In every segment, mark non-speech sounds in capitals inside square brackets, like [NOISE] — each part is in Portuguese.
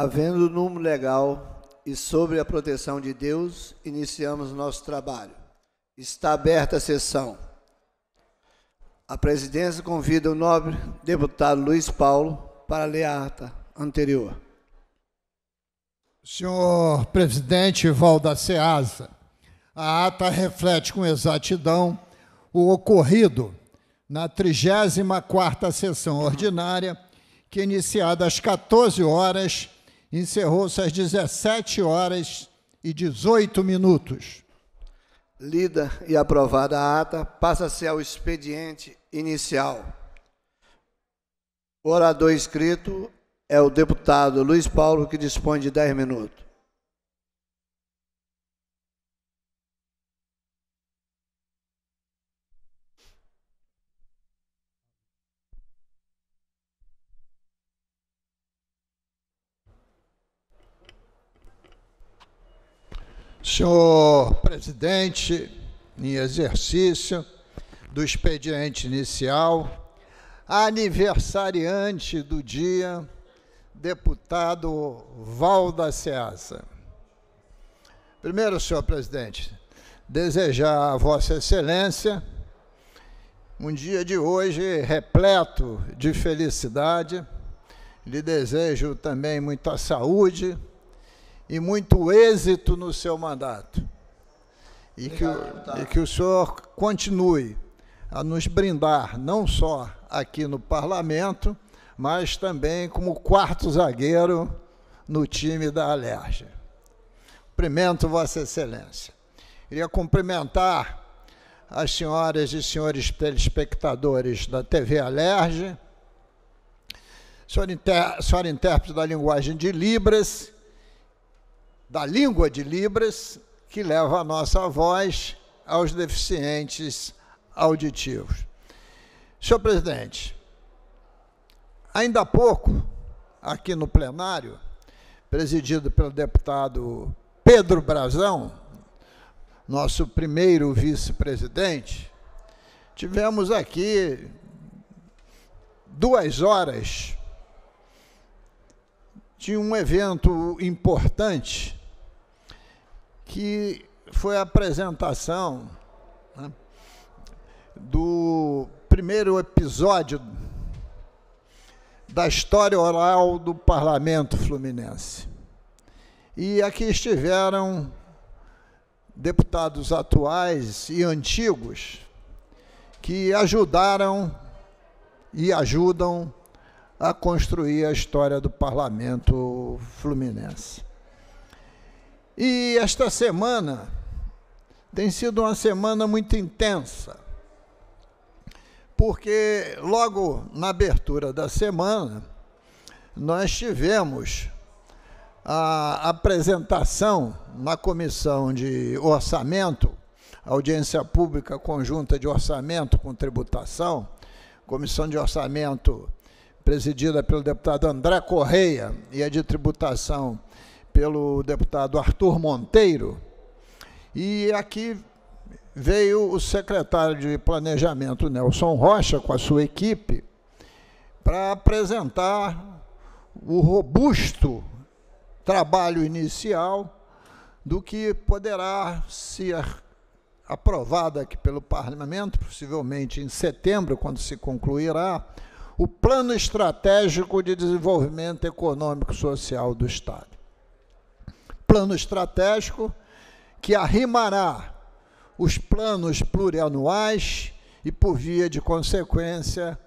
Havendo o número legal e sobre a proteção de Deus, iniciamos nosso trabalho. Está aberta a sessão. A presidência convida o nobre deputado Luiz Paulo para ler a ata anterior. Senhor presidente Valda Ceasa, a ata reflete com exatidão o ocorrido na 34ª sessão ordinária, que iniciada às 14 horas encerrou-se às 17 horas e 18 minutos. Lida e aprovada a ata, passa-se ao expediente inicial. O orador escrito é o deputado Luiz Paulo, que dispõe de 10 minutos. Senhor presidente, em exercício do expediente inicial, aniversariante do dia, deputado Valda Ceasa. Primeiro, senhor presidente, desejar a Vossa Excelência um dia de hoje repleto de felicidade. Lhe desejo também muita saúde e muito êxito no seu mandato. E, Obrigado, que, e que o senhor continue a nos brindar, não só aqui no parlamento, mas também como quarto zagueiro no time da Alerj. Cumprimento Vossa Excelência. Queria cumprimentar as senhoras e senhores telespectadores da TV Alerj, senhora, inter, senhora intérprete da linguagem de Libras da língua de Libras que leva a nossa voz aos deficientes auditivos. Senhor presidente, ainda há pouco, aqui no plenário, presidido pelo deputado Pedro Brazão, nosso primeiro vice-presidente, tivemos aqui duas horas de um evento importante que foi a apresentação né, do primeiro episódio da história oral do parlamento fluminense. E aqui estiveram deputados atuais e antigos que ajudaram e ajudam a construir a história do parlamento fluminense. E esta semana tem sido uma semana muito intensa, porque logo na abertura da semana nós tivemos a apresentação na comissão de orçamento, audiência pública conjunta de orçamento com tributação, comissão de orçamento presidida pelo deputado André Correia e a de tributação pelo deputado Arthur Monteiro, e aqui veio o secretário de Planejamento, Nelson Rocha, com a sua equipe, para apresentar o robusto trabalho inicial do que poderá ser aprovado aqui pelo Parlamento, possivelmente em setembro, quando se concluirá, o Plano Estratégico de Desenvolvimento Econômico e Social do Estado plano estratégico que arrimará os planos plurianuais e, por via de consequência,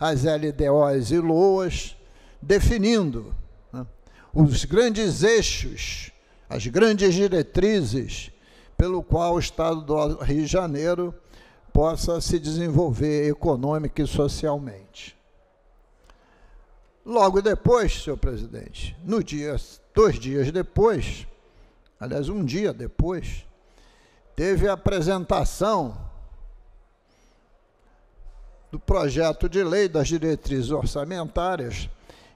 as LDOs e LOAs, definindo né, os grandes eixos, as grandes diretrizes pelo qual o Estado do Rio de Janeiro possa se desenvolver econômica e socialmente. Logo depois, senhor presidente, no dia, dois dias depois, aliás, um dia depois, teve a apresentação do projeto de lei das diretrizes orçamentárias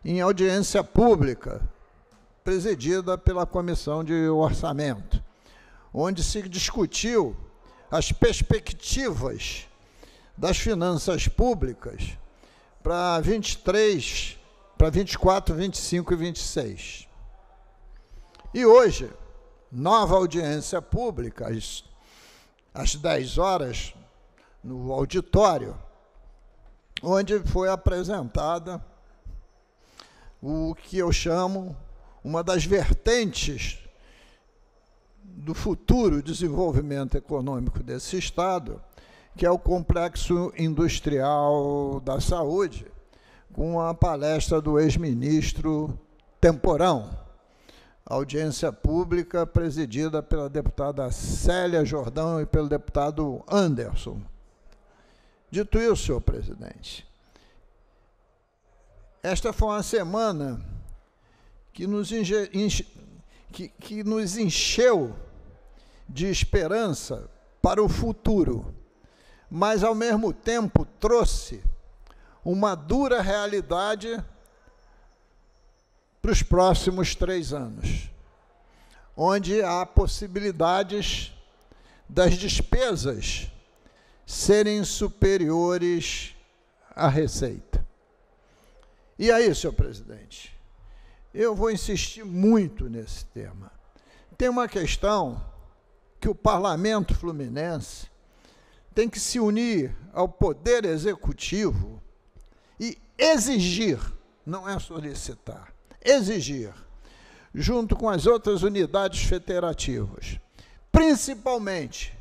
em audiência pública, presidida pela Comissão de Orçamento, onde se discutiu as perspectivas das finanças públicas para 23 para 24, 25 e 26. E hoje, nova audiência pública, às, às 10 horas, no auditório, onde foi apresentada o que eu chamo uma das vertentes do futuro desenvolvimento econômico desse Estado, que é o complexo industrial da saúde, com a palestra do ex-ministro Temporão. Audiência pública presidida pela deputada Célia Jordão e pelo deputado Anderson. Dito isso, senhor presidente, esta foi uma semana que nos, enche, que, que nos encheu de esperança para o futuro, mas ao mesmo tempo trouxe uma dura realidade para os próximos três anos, onde há possibilidades das despesas serem superiores à receita. E aí, senhor presidente, eu vou insistir muito nesse tema. Tem uma questão que o parlamento fluminense tem que se unir ao poder executivo e exigir, não é solicitar, exigir, junto com as outras unidades federativas, principalmente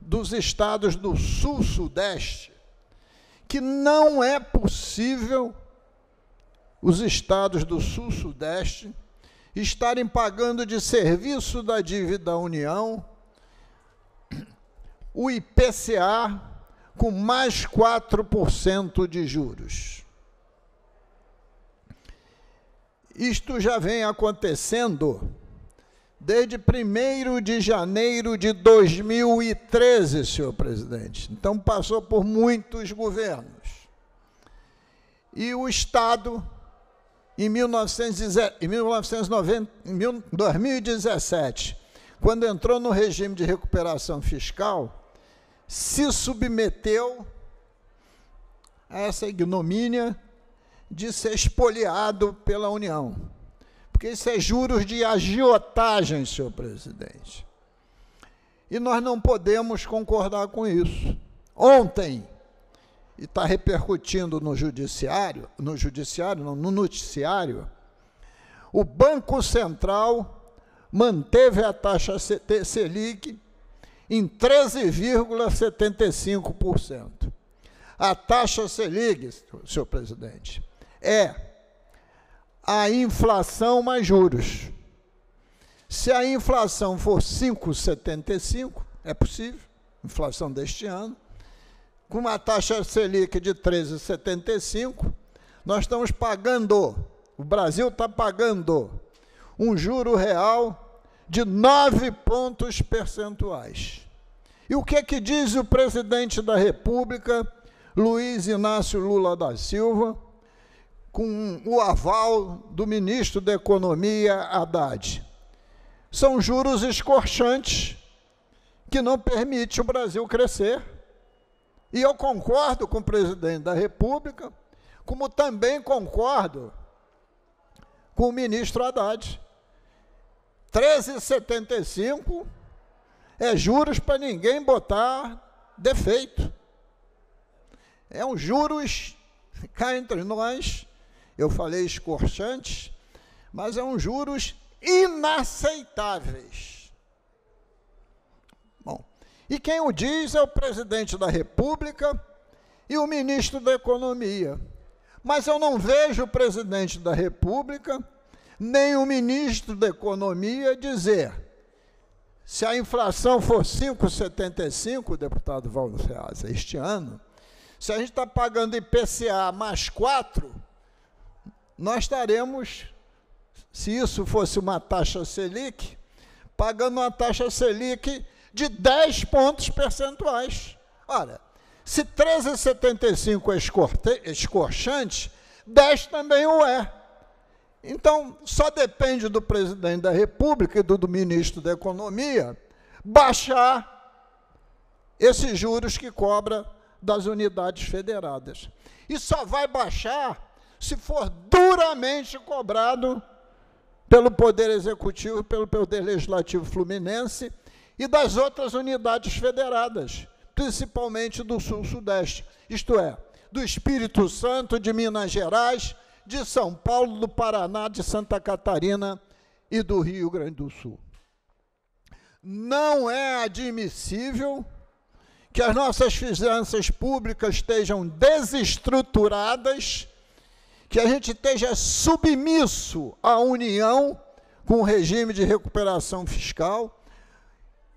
dos estados do sul-sudeste, que não é possível os estados do sul-sudeste estarem pagando de serviço da dívida da União o IPCA com mais 4% de juros. Isto já vem acontecendo desde 1 de janeiro de 2013, senhor presidente. Então passou por muitos governos. E o Estado, em, em 1990, em 2017, quando entrou no regime de recuperação fiscal, se submeteu a essa ignomínia de ser espoliado pela União. Porque isso é juros de agiotagem, senhor presidente. E nós não podemos concordar com isso. Ontem, e está repercutindo no judiciário, no judiciário, não, no noticiário, o Banco Central manteve a taxa Selic em 13,75%. A taxa Selig, senhor presidente, é a inflação mais juros. Se a inflação for 5,75, é possível, inflação deste ano, com uma taxa Selic de 13,75, nós estamos pagando, o Brasil está pagando um juro real de nove pontos percentuais. E o que é que diz o presidente da República, Luiz Inácio Lula da Silva, com o aval do ministro da Economia, Haddad? São juros escorchantes que não permite o Brasil crescer. E eu concordo com o presidente da República, como também concordo com o ministro Haddad 13,75 é juros para ninguém botar defeito. É um juros, cá entre nós, eu falei escorchantes, mas é um juros inaceitáveis. Bom, e quem o diz é o presidente da República e o ministro da Economia. Mas eu não vejo o presidente da República nem o ministro da Economia dizer. Se a inflação for 5,75, deputado Valdo Feasa, este ano, se a gente está pagando IPCA mais 4, nós estaremos, se isso fosse uma taxa Selic, pagando uma taxa Selic de 10 pontos percentuais. Olha, se 13,75 é escorchante, 10 também o é. Então, só depende do presidente da República e do, do ministro da Economia baixar esses juros que cobra das unidades federadas. E só vai baixar se for duramente cobrado pelo Poder Executivo, pelo Poder Legislativo Fluminense e das outras unidades federadas, principalmente do Sul-Sudeste, isto é, do Espírito Santo, de Minas Gerais, de São Paulo, do Paraná, de Santa Catarina e do Rio Grande do Sul. Não é admissível que as nossas finanças públicas estejam desestruturadas, que a gente esteja submisso à União com o regime de recuperação fiscal,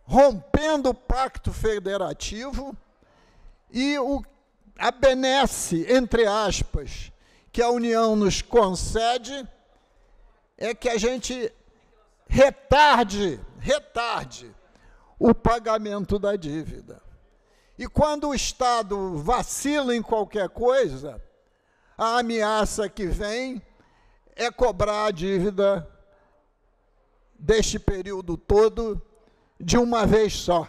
rompendo o pacto federativo e o, a benesse, entre aspas, que a união nos concede é que a gente retarde, retarde o pagamento da dívida. E quando o Estado vacila em qualquer coisa, a ameaça que vem é cobrar a dívida deste período todo de uma vez só.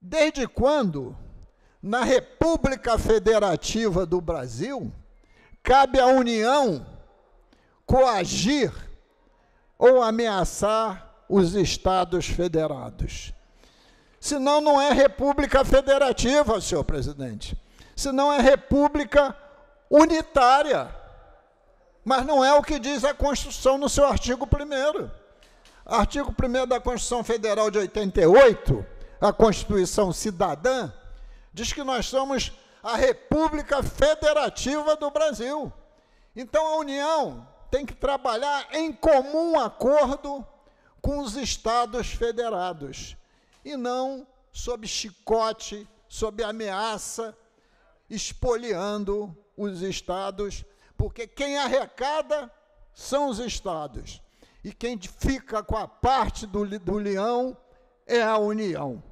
Desde quando na República Federativa do Brasil, cabe à União coagir ou ameaçar os estados federados. Senão não é República Federativa, senhor presidente. Senão é República Unitária. Mas não é o que diz a Constituição no seu artigo 1. Artigo 1 da Constituição Federal de 88, a Constituição Cidadã, Diz que nós somos a República Federativa do Brasil. Então a União tem que trabalhar em comum acordo com os estados federados e não sob chicote, sob ameaça, espoliando os estados, porque quem arrecada são os estados e quem fica com a parte do, do leão é a União.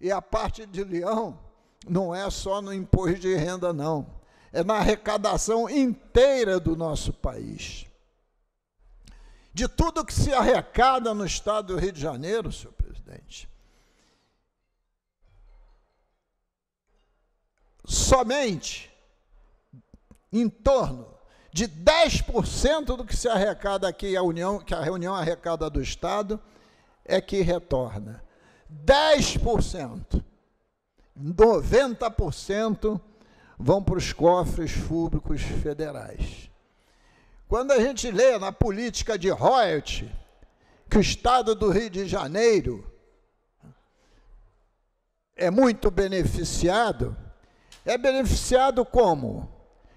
E a parte de leão não é só no imposto de renda, não. É na arrecadação inteira do nosso país. De tudo que se arrecada no estado do Rio de Janeiro, senhor presidente, somente em torno de 10% do que se arrecada aqui a União, que a reunião arrecada do Estado, é que retorna. 10%, 90% vão para os cofres públicos federais. Quando a gente lê na política de royalty que o estado do Rio de Janeiro é muito beneficiado, é beneficiado como?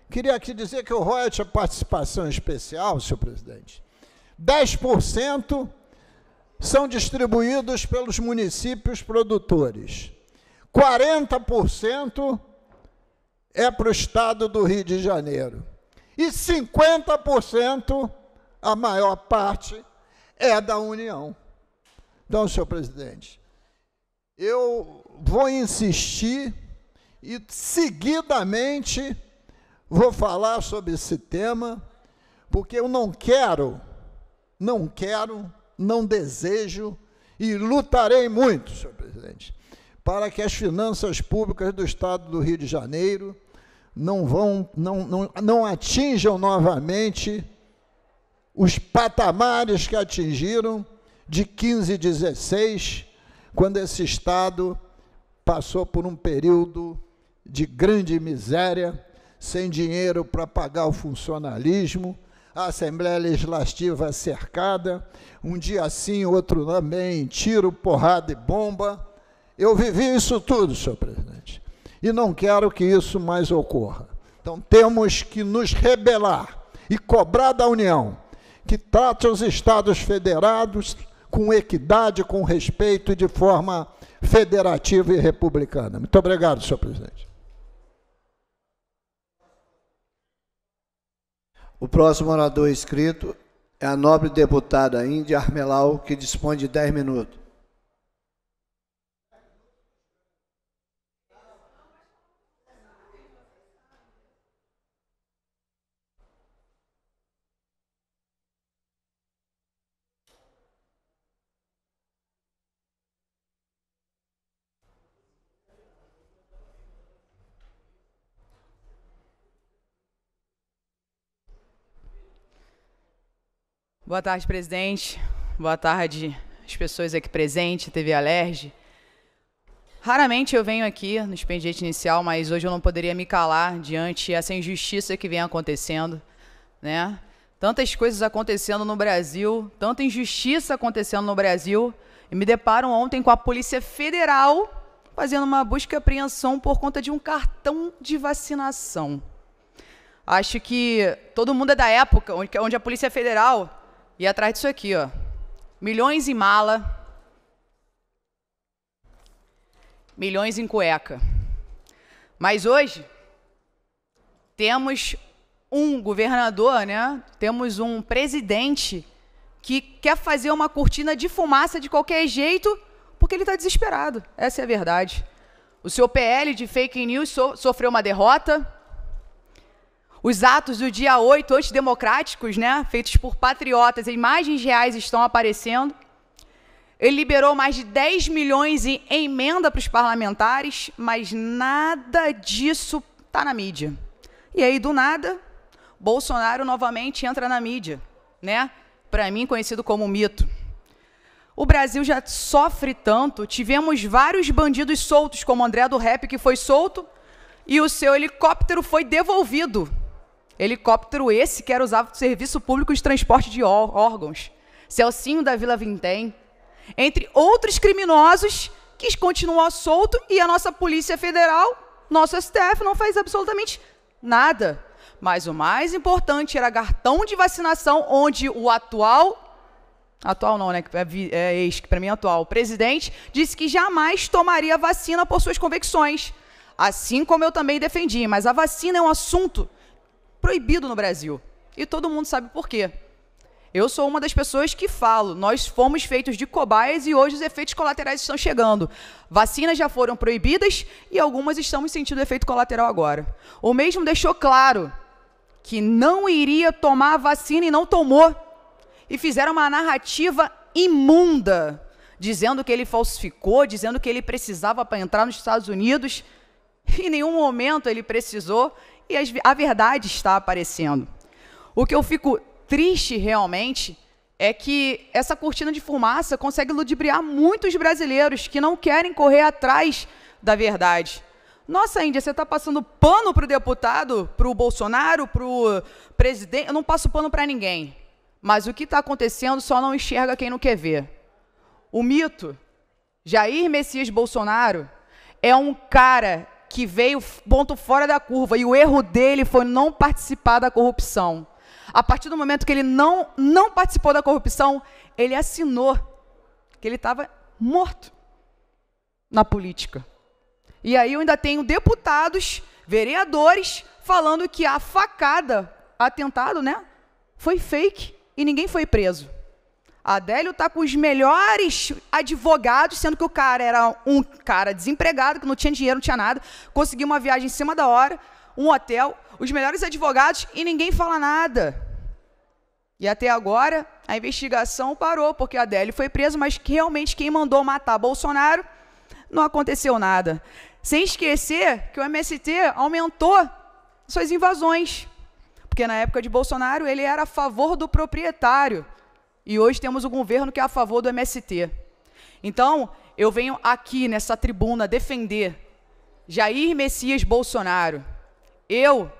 Queria aqui dizer que o royalty é participação especial, senhor presidente. 10% são distribuídos pelos municípios produtores. 40% é para o estado do Rio de Janeiro. E 50%, a maior parte, é da União. Então, senhor presidente, eu vou insistir e seguidamente vou falar sobre esse tema, porque eu não quero, não quero não desejo e lutarei muito, senhor presidente, para que as finanças públicas do Estado do Rio de Janeiro não vão, não, não, não atinjam novamente os patamares que atingiram de 15 e 16, quando esse Estado passou por um período de grande miséria, sem dinheiro para pagar o funcionalismo, a Assembleia Legislativa é cercada, um dia assim, outro também, tiro, porrada e bomba. Eu vivi isso tudo, senhor presidente, e não quero que isso mais ocorra. Então temos que nos rebelar e cobrar da União que trate os Estados federados com equidade, com respeito e de forma federativa e republicana. Muito obrigado, senhor presidente. O próximo orador inscrito é a nobre deputada Índia Armelau, que dispõe de 10 minutos. Boa tarde, presidente. Boa tarde, as pessoas aqui presentes, TV Alerj. Raramente eu venho aqui no expediente inicial, mas hoje eu não poderia me calar diante dessa injustiça que vem acontecendo, né? Tantas coisas acontecendo no Brasil, tanta injustiça acontecendo no Brasil, e me deparo ontem com a Polícia Federal fazendo uma busca e apreensão por conta de um cartão de vacinação. Acho que todo mundo é da época onde é a Polícia Federal e atrás disso aqui, ó. Milhões em mala. Milhões em cueca. Mas hoje temos um governador, né? Temos um presidente que quer fazer uma cortina de fumaça de qualquer jeito, porque ele está desesperado. Essa é a verdade. O seu PL de fake news so sofreu uma derrota, os atos do dia 8, antidemocráticos, né, feitos por patriotas, imagens reais estão aparecendo. Ele liberou mais de 10 milhões em emenda para os parlamentares, mas nada disso está na mídia. E aí, do nada, Bolsonaro novamente entra na mídia, né? Para mim, conhecido como mito. O Brasil já sofre tanto, tivemos vários bandidos soltos, como André do Rap, que foi solto, e o seu helicóptero foi devolvido Helicóptero esse que era usado para serviço público de transporte de órgãos. Celcinho da Vila Vintém. Entre outros criminosos que continuam solto e a nossa Polícia Federal, nosso STF, não faz absolutamente nada. Mas o mais importante era cartão de vacinação, onde o atual atual não, né? É, é ex, que para mim é atual, o presidente, disse que jamais tomaria vacina por suas convicções. Assim como eu também defendi, mas a vacina é um assunto proibido no Brasil. E todo mundo sabe por quê. Eu sou uma das pessoas que falo, nós fomos feitos de cobaias e hoje os efeitos colaterais estão chegando. Vacinas já foram proibidas e algumas estão sentindo efeito colateral agora. O mesmo deixou claro que não iria tomar a vacina e não tomou. E fizeram uma narrativa imunda, dizendo que ele falsificou, dizendo que ele precisava para entrar nos Estados Unidos. e [LAUGHS] Em nenhum momento ele precisou, e a verdade está aparecendo. O que eu fico triste realmente é que essa cortina de fumaça consegue ludibriar muitos brasileiros que não querem correr atrás da verdade. Nossa, Índia, você está passando pano para o deputado, para o Bolsonaro, para o presidente. Eu não passo pano para ninguém. Mas o que está acontecendo só não enxerga quem não quer ver. O mito, Jair Messias Bolsonaro, é um cara que veio ponto fora da curva e o erro dele foi não participar da corrupção. A partir do momento que ele não, não participou da corrupção, ele assinou que ele estava morto na política. E aí eu ainda tenho deputados, vereadores, falando que a facada, atentado, né, foi fake e ninguém foi preso. Adélio está com os melhores advogados, sendo que o cara era um cara desempregado, que não tinha dinheiro, não tinha nada, conseguiu uma viagem em cima da hora, um hotel, os melhores advogados e ninguém fala nada. E até agora a investigação parou, porque Adélio foi preso, mas realmente quem mandou matar Bolsonaro não aconteceu nada. Sem esquecer que o MST aumentou suas invasões, porque na época de Bolsonaro ele era a favor do proprietário. E hoje temos um governo que é a favor do MST. Então, eu venho aqui nessa tribuna defender Jair Messias Bolsonaro. Eu,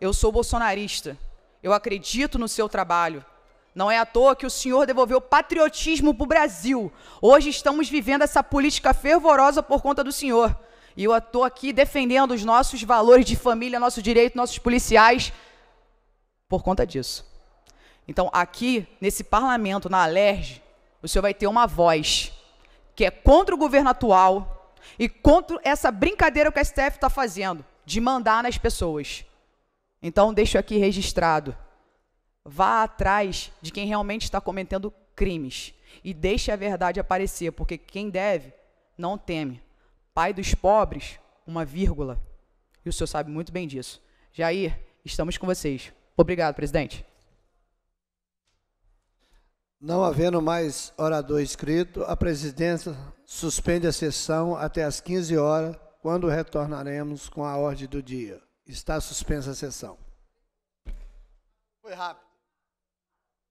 eu sou bolsonarista. Eu acredito no seu trabalho. Não é à toa que o senhor devolveu patriotismo para o Brasil. Hoje estamos vivendo essa política fervorosa por conta do senhor. E eu estou aqui defendendo os nossos valores de família, nosso direito, nossos policiais, por conta disso. Então, aqui, nesse parlamento, na Alerj, o senhor vai ter uma voz que é contra o governo atual e contra essa brincadeira que o STF está fazendo de mandar nas pessoas. Então, deixo aqui registrado. Vá atrás de quem realmente está cometendo crimes e deixe a verdade aparecer, porque quem deve não teme. Pai dos pobres, uma vírgula. E o senhor sabe muito bem disso. Jair, estamos com vocês. Obrigado, presidente. Não havendo mais orador inscrito, a presidência suspende a sessão até às 15 horas, quando retornaremos com a ordem do dia. Está suspensa a sessão. Foi rápido.